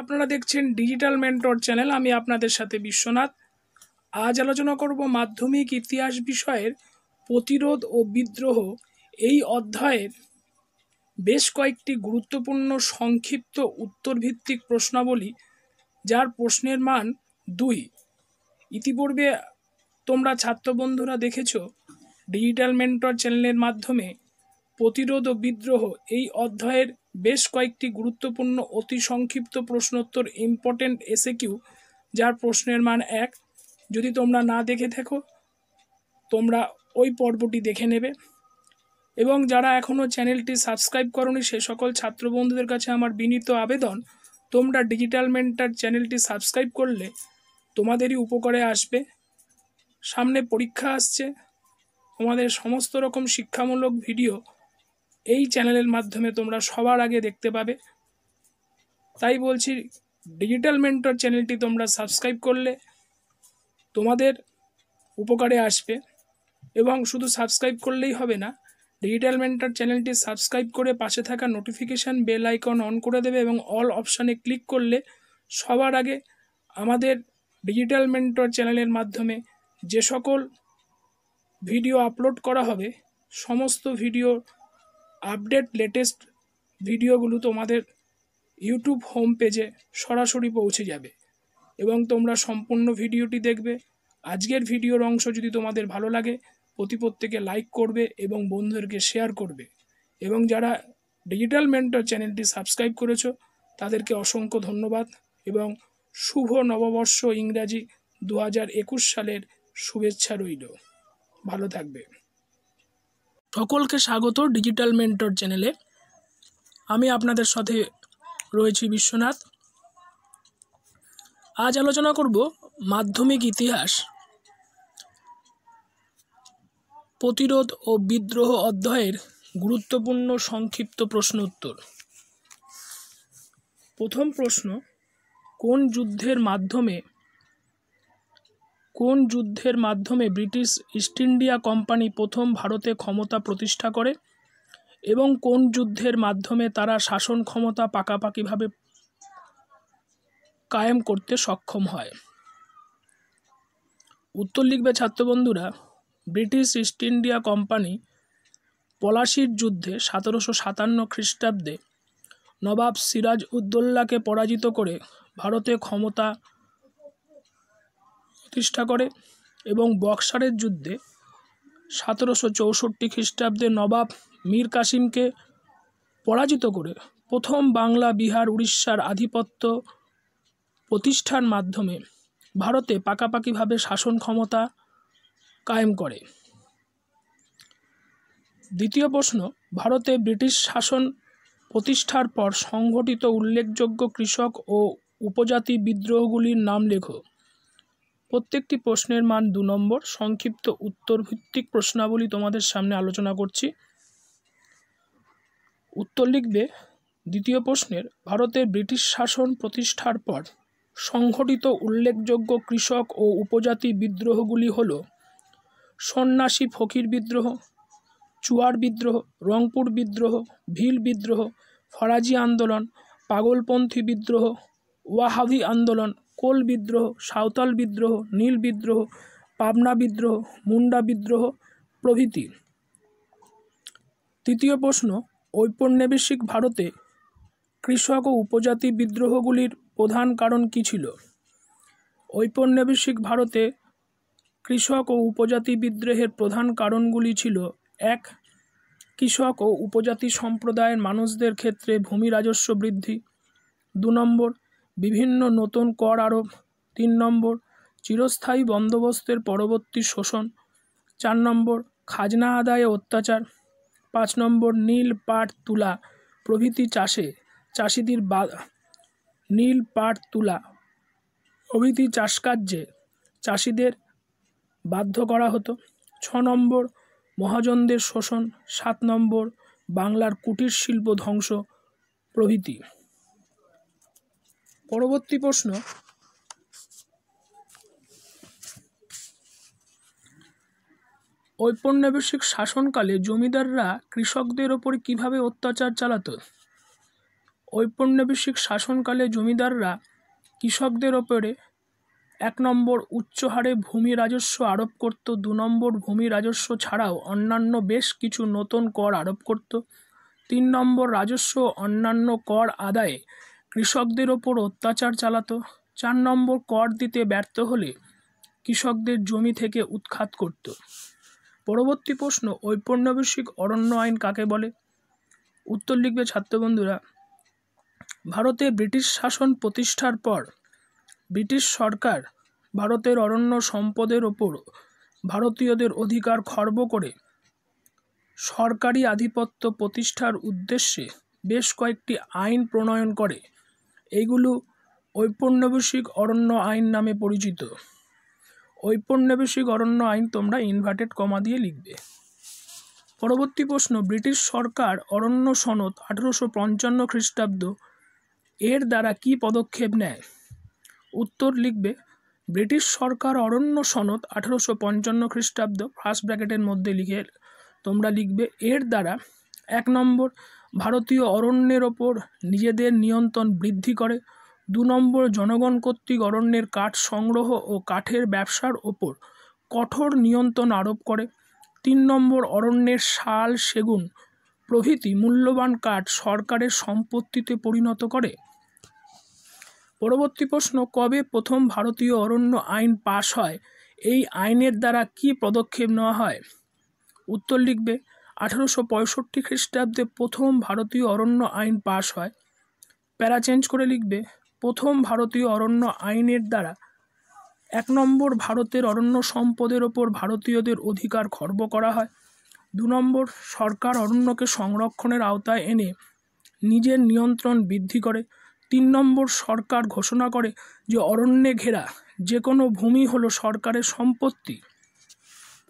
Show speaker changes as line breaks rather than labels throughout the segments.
আপনারা দেখছেন digital mentor channel আমি আপনাদের সাথে বিশ্বনাথ আজ আলোচনা করব মাধ্যমিক ইতিহাস বিষয়ের প্রতিরোধ ও বিদ্রোহ এই অধ্যায়ের বেশ কয়েকটি গুরুত্বপূর্ণ সংক্ষিপ্ত উত্তরভিত্তিক প্রশ্নাবলী যার প্রশ্নের মান দুই ইতিপূর্বে তোমরা ছাত্রবন্ধুরা দেখেছ ডিজিটাল মেন্টর চ্যানেলের মাধ্যমে প্রতিরোধ ও বিদ্রোহ এই অধ্যায়ের বেশ কয়েকটি গুরুত্বপূর্ণ অতি সংক্ষিপ্ত প্রশ্নোত্তর ইম্পর্টেন্ট এসে কিউ যার প্রশ্নের মান এক যদি তোমরা না দেখে থাকো তোমরা ওই পর্বটি দেখে নেবে এবং যারা এখনও চ্যানেলটি সাবস্ক্রাইব করনি সে সকল ছাত্র বন্ধুদের কাছে আমার বিনীত আবেদন তোমরা ডিজিটাল মেন্টার চ্যানেলটি সাবস্ক্রাইব করলে তোমাদেরই উপকারে আসবে সামনে পরীক্ষা আসছে তোমাদের সমস্ত রকম শিক্ষামূলক ভিডিও এই চ্যানেলের মাধ্যমে তোমরা সবার আগে দেখতে পাবে তাই বলছি ডিজিটাল মেন্টর চ্যানেলটি তোমরা সাবস্ক্রাইব করলে তোমাদের উপকারে আসবে এবং শুধু সাবস্ক্রাইব করলেই হবে না ডিজিটাল মেন্টর চ্যানেলটি সাবস্ক্রাইব করে পাশে থাকা নোটিফিকেশান বেল আইকন অন করে দেবে এবং অল অপশানে ক্লিক করলে সবার আগে আমাদের ডিজিটাল মেন্টর চ্যানেলের মাধ্যমে যে সকল ভিডিও আপলোড করা হবে সমস্ত ভিডিও আপডেট লেটেস্ট ভিডিওগুলো তোমাদের ইউটিউব হোম পেজে সরাসরি পৌঁছে যাবে এবং তোমরা সম্পূর্ণ ভিডিওটি দেখবে আজকের ভিডিওর অংশ যদি তোমাদের ভালো লাগে প্রতি প্রত্যেকে লাইক করবে এবং বন্ধুদেরকে শেয়ার করবে এবং যারা ডিজিটাল মেন্টর চ্যানেলটি সাবস্ক্রাইব করেছো তাদেরকে অসংখ্য ধন্যবাদ এবং শুভ নববর্ষ ইংরাজি দু সালের শুভেচ্ছা রইল ভালো থাকবে সকলকে স্বাগত ডিজিটাল মেন্টর চ্যানেলে আমি আপনাদের সাথে রয়েছি বিশ্বনাথ আজ আলোচনা করব মাধ্যমিক ইতিহাস প্রতিরোধ ও বিদ্রোহ অধ্যায়ের গুরুত্বপূর্ণ সংক্ষিপ্ত প্রশ্ন উত্তর প্রথম প্রশ্ন কোন যুদ্ধের মাধ্যমে কোন যুদ্ধের মাধ্যমে ব্রিটিশ ইস্ট ইন্ডিয়া কোম্পানি প্রথম ভারতে ক্ষমতা প্রতিষ্ঠা করে এবং কোন যুদ্ধের মাধ্যমে তারা শাসন ক্ষমতা পাকাপাকিভাবে কায়েম করতে সক্ষম হয় উত্তর লিখবে ছাত্রবন্ধুরা ব্রিটিশ ইস্ট ইন্ডিয়া কোম্পানি পলাশির যুদ্ধে সতেরোশো সাতান্ন খ্রিস্টাব্দে নবাব সিরাজ উদ্দোল্লাকে পরাজিত করে ভারতে ক্ষমতা প্রতিষ্ঠা করে এবং বক্সারের যুদ্ধে সতেরোশো চৌষট্টি খ্রিস্টাব্দে নবাব মীর কাসিমকে পরাজিত করে প্রথম বাংলা বিহার উড়িষ্যার আধিপত্য প্রতিষ্ঠার মাধ্যমে ভারতে পাকাপাকিভাবে শাসন ক্ষমতা কায়েম করে দ্বিতীয় প্রশ্ন ভারতে ব্রিটিশ শাসন প্রতিষ্ঠার পর সংঘটিত উল্লেখযোগ্য কৃষক ও উপজাতি বিদ্রোহগুলির নাম লেখো প্রত্যেকটি প্রশ্নের মান দু নম্বর সংক্ষিপ্ত উত্তরভিত্তিক প্রশ্নাবলী তোমাদের সামনে আলোচনা করছি উত্তর লিখবে দ্বিতীয় প্রশ্নের ভারতে ব্রিটিশ শাসন প্রতিষ্ঠার পর সংঘটিত উল্লেখযোগ্য কৃষক ও উপজাতি বিদ্রোহগুলি হল সন্ন্যাসী ফকির বিদ্রোহ চুয়ার বিদ্রোহ রংপুর বিদ্রোহ ভিল বিদ্রোহ ফরাজি আন্দোলন পাগলপন্থী বিদ্রোহ ওয়াহাবি আন্দোলন কোল বিদ্রোহ সাঁওতাল বিদ্রোহ নীল বিদ্রোহ পাবনা বিদ্রোহ মুন্ডা বিদ্রোহ প্রভৃতি তৃতীয় প্রশ্ন ঔপনিবেশিক ভারতে কৃষক ও উপজাতি বিদ্রোহগুলির প্রধান কারণ কী ছিল ঔপনিবেশিক ভারতে কৃষক ও উপজাতি বিদ্রোহের প্রধান কারণগুলি ছিল এক কৃষক ও উপজাতি সম্প্রদায়ের মানুষদের ক্ষেত্রে ভূমি রাজস্ব বৃদ্ধি দু নম্বর বিভিন্ন নতুন কর আরোপ তিন নম্বর চিরস্থায়ী বন্দোবস্তের পরবর্তী শোষণ চার নম্বর খাজনা আদায়ে অত্যাচার পাঁচ নম্বর নীল পাট তুলা প্রভৃতি চাষে চাষিদের বা নীল পাট তুলা প্রভৃতি চাষকার্যে চাষিদের বাধ্য করা হতো ছ নম্বর মহাজনদের শোষণ সাত নম্বর বাংলার কুটির শিল্প ধ্বংস প্রভৃতি পরবর্তী প্রশ্ন ঔপনিবেশিক শাসনকালে জমিদাররা কৃষকদের ওপর কিভাবে অত্যাচার চালাত ঔপনিবেশিক শাসনকালে জমিদাররা কৃষকদের ওপরে এক নম্বর উচ্চ হারে ভূমি রাজস্ব আরোপ করত দু নম্বর ভূমি রাজস্ব ছাড়াও অন্যান্য বেশ কিছু নতুন কর আরোপ করত তিন নম্বর রাজস্ব অন্যান্য কর আদায়ে কৃষকদের ওপর অত্যাচার চালাতো চার নম্বর কর দিতে ব্যর্থ হলে কৃষকদের জমি থেকে উৎখাত করত পরবর্তী প্রশ্ন ঔপন্যবেশিক অরণ্য আইন কাকে বলে উত্তর লিখবে ছাত্রবন্ধুরা ভারতে ব্রিটিশ শাসন প্রতিষ্ঠার পর ব্রিটিশ সরকার ভারতের অরণ্য সম্পদের ওপর ভারতীয়দের অধিকার খর্ব করে সরকারি আধিপত্য প্রতিষ্ঠার উদ্দেশ্যে বেশ কয়েকটি আইন প্রণয়ন করে এগুলো ঔপনিবেশিক অরণ্য আইন নামে পরিচিত ঔপনিবেশিক অরণ্য আইন তোমরা ইনভার্টেড কমা দিয়ে লিখবে পরবর্তী প্রশ্ন ব্রিটিশ সরকার অরণ্য সনদ আঠেরোশো পঞ্চান্ন খ্রিস্টাব্দ এর দ্বারা কি পদক্ষেপ নেয় উত্তর লিখবে ব্রিটিশ সরকার অরণ্য সনদ আঠেরোশো পঞ্চান্ন খ্রিস্টাব্দ ফার্স্ট ব্র্যাকেটের মধ্যে লিখে তোমরা লিখবে এর দ্বারা এক নম্বর ভারতীয় অরণ্যের ওপর নিজেদের নিয়ন্ত্রণ বৃদ্ধি করে দু নম্বর জনগণ কর্তৃক অরণ্যের কাঠ সংগ্রহ ও কাঠের ব্যবসার ওপর কঠোর নিয়ন্ত্রণ আরোপ করে তিন নম্বর অরণ্যের শাল সেগুন প্রভৃতি মূল্যবান কাঠ সরকারের সম্পত্তিতে পরিণত করে পরবর্তী প্রশ্ন কবে প্রথম ভারতীয় অরণ্য আইন পাশ হয় এই আইনের দ্বারা কি পদক্ষেপ নেওয়া হয় উত্তর লিখবে আঠারোশো পঁয়ষট্টি খ্রিস্টাব্দে প্রথম ভারতীয় অরণ্য আইন পাশ হয় প্যারা চেঞ্জ করে লিখবে প্রথম ভারতীয় অরণ্য আইনের দ্বারা এক নম্বর ভারতের অরণ্য সম্পদের ওপর ভারতীয়দের অধিকার খর্ব করা হয় দু নম্বর সরকার অরণ্যকে সংরক্ষণের আওতায় এনে নিজের নিয়ন্ত্রণ বৃদ্ধি করে তিন নম্বর সরকার ঘোষণা করে যে অরণ্যে ঘেরা যে কোনো ভূমি হলো সরকারের সম্পত্তি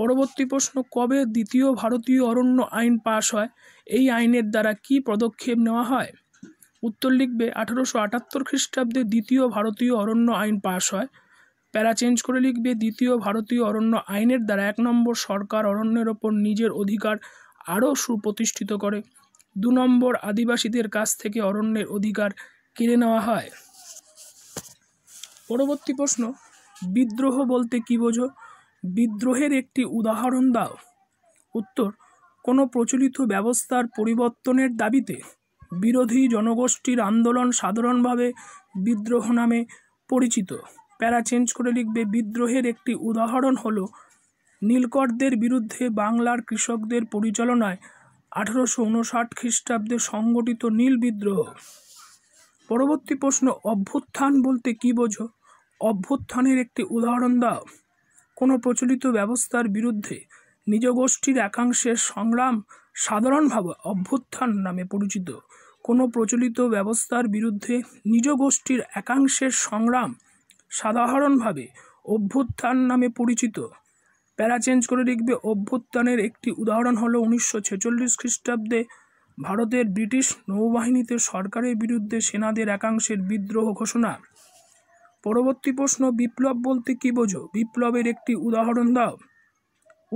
পরবর্তী প্রশ্ন কবে দ্বিতীয় ভারতীয় অরণ্য আইন পাশ হয় এই আইনের দ্বারা কি পদক্ষেপ নেওয়া হয় উত্তর লিখবে আঠারোশো আটাত্তর খ্রিস্টাব্দে দ্বিতীয় ভারতীয় অরণ্য আইন পাশ হয় প্যারা চেঞ্জ করে লিখবে দ্বিতীয় ভারতীয় অরণ্য আইনের দ্বারা এক নম্বর সরকার অরণ্যের ওপর নিজের অধিকার আরও সুপ্রতিষ্ঠিত করে দু নম্বর আদিবাসীদের কাছ থেকে অরণ্যের অধিকার কেড়ে নেওয়া হয় পরবর্তী প্রশ্ন বিদ্রোহ বলতে কি বোঝো বিদ্রোহের একটি উদাহরণ দাও উত্তর কোনো প্রচলিত ব্যবস্থার পরিবর্তনের দাবিতে বিরোধী জনগোষ্ঠীর আন্দোলন সাধারণভাবে বিদ্রোহ নামে পরিচিত প্যারা চেঞ্জ করে লিখবে বিদ্রোহের একটি উদাহরণ হলো নীলকরদের বিরুদ্ধে বাংলার কৃষকদের পরিচালনায় আঠারোশো উনষাট খ্রিস্টাব্দে সংগঠিত নীল বিদ্রোহ পরবর্তী প্রশ্ন অভ্যুত্থান বলতে কী বোঝো অভ্যুত্থানের একটি উদাহরণ দাও কোনো প্রচলিত ব্যবস্থার বিরুদ্ধে নিজ গোষ্ঠীর একাংশের সংগ্রাম সাধারণভাবে অভ্যুত্থান নামে পরিচিত কোনো প্রচলিত ব্যবস্থার বিরুদ্ধে নিজ গোষ্ঠীর একাংশের সংগ্রাম সাধারণভাবে অভ্যুত্থান নামে পরিচিত প্যারা চেঞ্জ করে লিখবে অভ্যুত্থানের একটি উদাহরণ হলো উনিশশো ছেচল্লিশ খ্রিস্টাব্দে ভারতের ব্রিটিশ নৌবাহিনীতে সরকারের বিরুদ্ধে সেনাদের একাংশের বিদ্রোহ ঘোষণা পরবর্তী প্রশ্ন বিপ্লব বলতে কী বোঝো বিপ্লবের একটি উদাহরণ দাও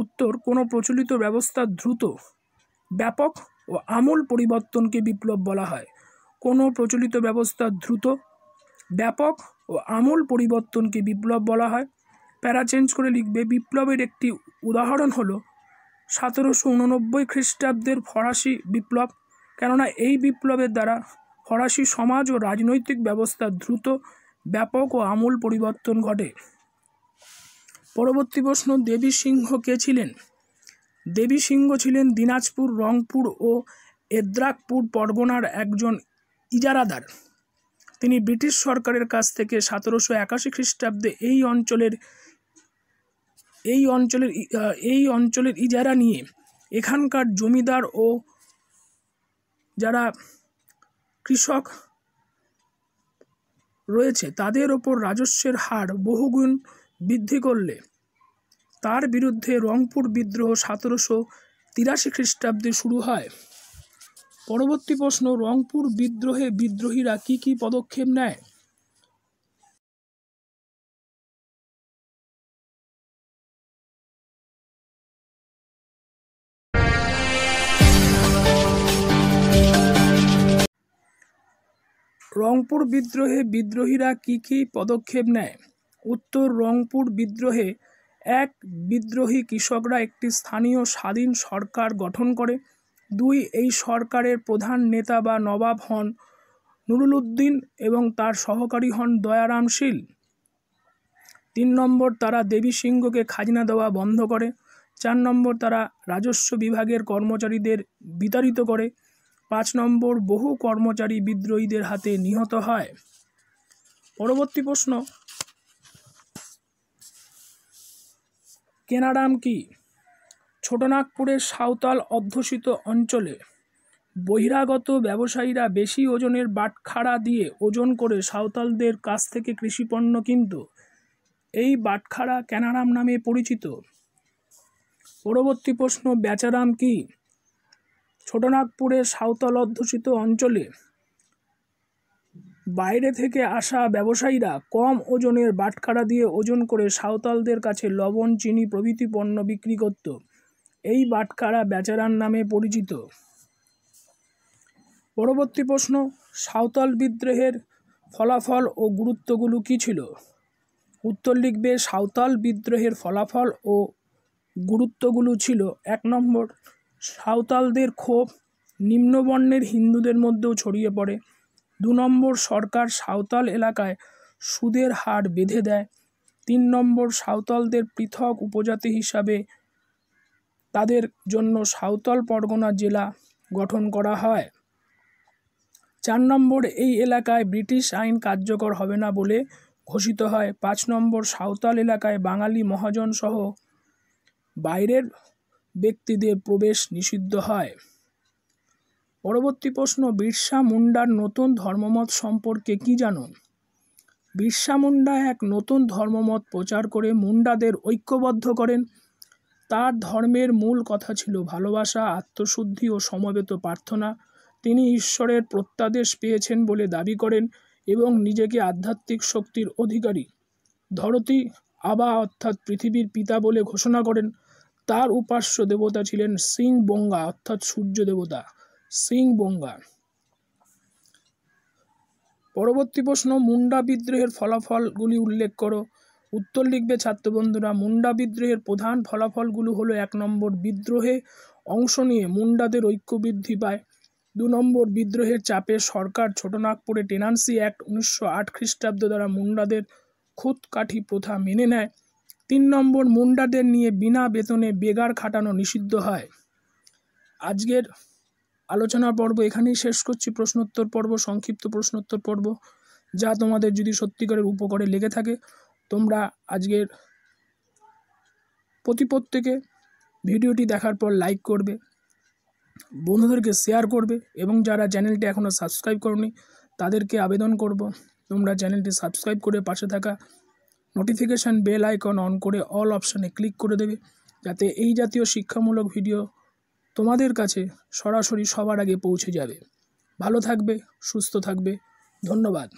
উত্তর কোনো প্রচলিত ব্যবস্থা দ্রুত ব্যাপক ও আমূল পরিবর্তনকে বিপ্লব বলা হয় কোনো প্রচলিত ব্যবস্থা দ্রুত ব্যাপক ও আমূল পরিবর্তনকে বিপ্লব বলা হয় প্যারা চেঞ্জ করে লিখবে বিপ্লবের একটি উদাহরণ হলো সতেরোশো উননব্বই খ্রিস্টাব্দের ফরাসি বিপ্লব কেননা এই বিপ্লবের দ্বারা ফরাসি সমাজ ও রাজনৈতিক ব্যবস্থা দ্রুত ব্যাপক ও আমূল পরিবর্তন ঘটে পরবর্তী প্রশ্ন দেবী সিংহ কে ছিলেন দেবী সিংহ ছিলেন দিনাজপুর রংপুর ও এদ্রাকপুর পরগনার একজন ইজারাদার তিনি ব্রিটিশ সরকারের কাছ থেকে সতেরোশো একাশি খ্রিস্টাব্দে এই অঞ্চলের এই অঞ্চলের এই অঞ্চলের ইজারা নিয়ে এখানকার জমিদার ও যারা কৃষক রয়েছে তাদের ওপর রাজস্বের হার বহুগুণ বৃদ্ধি করলে তার বিরুদ্ধে রংপুর বিদ্রোহ সতেরোশো তিরাশি খ্রিস্টাব্দে শুরু হয় পরবর্তী প্রশ্ন রংপুর বিদ্রোহে বিদ্রোহীরা কি কি পদক্ষেপ নেয় রংপুর বিদ্রোহে বিদ্রোহীরা কী কী পদক্ষেপ নেয় উত্তর রংপুর বিদ্রোহে এক বিদ্রোহী কৃষকরা একটি স্থানীয় স্বাধীন সরকার গঠন করে দুই এই সরকারের প্রধান নেতা বা নবাব হন নুরুল উদ্দিন এবং তার সহকারী হন দয়ারাম শীল তিন নম্বর তারা দেবী সিংহকে খাজনা দেওয়া বন্ধ করে চার নম্বর তারা রাজস্ব বিভাগের কর্মচারীদের বিতাড়িত করে পাঁচ নম্বর বহু কর্মচারী বিদ্রোহীদের হাতে নিহত হয় পরবর্তী প্রশ্ন কেনাডাম কি ছোটনাগপুরের সাঁওতাল অধ্যুষিত অঞ্চলে বহিরাগত ব্যবসায়ীরা বেশি ওজনের বাটখারা দিয়ে ওজন করে সাঁওতালদের কাছ থেকে কৃষিপণ্য কিন্তু এই বাটখারা কেনারাম নামে পরিচিত পরবর্তী প্রশ্ন বেচারাম কি ছোটনাগপুরের সাঁওতাল অধ্যুষিত অঞ্চলে বাইরে থেকে আসা ব্যবসায়ীরা কম ওজনের বাটখারা দিয়ে ওজন করে সাঁওতালদের কাছে লবণ চিনি প্রভৃতি পণ্য বিক্রি করত এই বাটখারা বেচারার নামে পরিচিত পরবর্তী প্রশ্ন সাঁওতাল বিদ্রোহের ফলাফল ও গুরুত্বগুলো কী ছিল উত্তর লিখবে সাঁওতাল বিদ্রোহের ফলাফল ও গুরুত্বগুলো ছিল এক নম্বর সাঁওতালদের ক্ষোভ নিম্নবর্ণের হিন্দুদের মধ্যেও ছড়িয়ে পড়ে দু নম্বর সরকার সাঁওতাল এলাকায় সুদের হার বেঁধে দেয় তিন নম্বর সাঁওতালদের পৃথক উপজাতি হিসাবে তাদের জন্য সাঁওতাল পরগনা জেলা গঠন করা হয় চার নম্বর এই এলাকায় ব্রিটিশ আইন কার্যকর হবে না বলে ঘোষিত হয় পাঁচ নম্বর সাঁওতাল এলাকায় বাঙালি মহাজন সহ বাইরের ব্যক্তিদের প্রবেশ নিষিদ্ধ হয় পরবর্তী প্রশ্ন বিরসা মুন্ডার নতুন ধর্মমত সম্পর্কে কি জানো বিরসা মুন্ডা এক নতুন ধর্মমত প্রচার করে মুন্ডাদের ঐক্যবদ্ধ করেন তার ধর্মের মূল কথা ছিল ভালোবাসা আত্মশুদ্ধি ও সমবেত প্রার্থনা তিনি ঈশ্বরের প্রত্যাদেশ পেয়েছেন বলে দাবি করেন এবং নিজেকে আধ্যাত্মিক শক্তির অধিকারী ধরতী আবা অর্থাৎ পৃথিবীর পিতা বলে ঘোষণা করেন তার উপাস্য দেবতা ছিলেন বঙ্গা অর্থাৎ সূর্য দেবতা বঙ্গা পরবর্তী প্রশ্ন মুন্ডা বিদ্রোহের ফলাফলগুলি উল্লেখ করো উত্তর লিখবে ছাত্রবন্ধুরা মুন্ডা বিদ্রোহের প্রধান ফলাফলগুলো হলো এক নম্বর বিদ্রোহে অংশ নিয়ে মুন্ডাদের ঐক্য বৃদ্ধি পায় দু নম্বর বিদ্রোহের চাপে সরকার ছোটনাগপুরে টেনান্সি অ্যাক্ট উনিশশো আট খ্রিস্টাব্দ দ্বারা মুন্ডাদের খুদকাঠি প্রথা মেনে নেয় তিন নম্বর মুন্ডাদের নিয়ে বিনা বেতনে বেগার খাটানো নিষিদ্ধ হয় আজকের আলোচনা পর্ব এখানেই শেষ করছি প্রশ্নোত্তর পর্ব সংক্ষিপ্ত প্রশ্নোত্তর পর্ব যা তোমাদের যদি সত্যিকারের উপকারে লেগে থাকে তোমরা আজকের প্রতি প্রত্যেকে ভিডিওটি দেখার পর লাইক করবে বন্ধুদেরকে শেয়ার করবে এবং যারা চ্যানেলটি এখনও সাবস্ক্রাইব করনি তাদেরকে আবেদন করব তোমরা চ্যানেলটি সাবস্ক্রাইব করে পাশে থাকা নোটিফিকেশান বেল আইকন অন করে অল অপশানে ক্লিক করে দেবে যাতে এই জাতীয় শিক্ষামূলক ভিডিও তোমাদের কাছে সরাসরি সবার আগে পৌঁছে যাবে ভালো থাকবে সুস্থ থাকবে ধন্যবাদ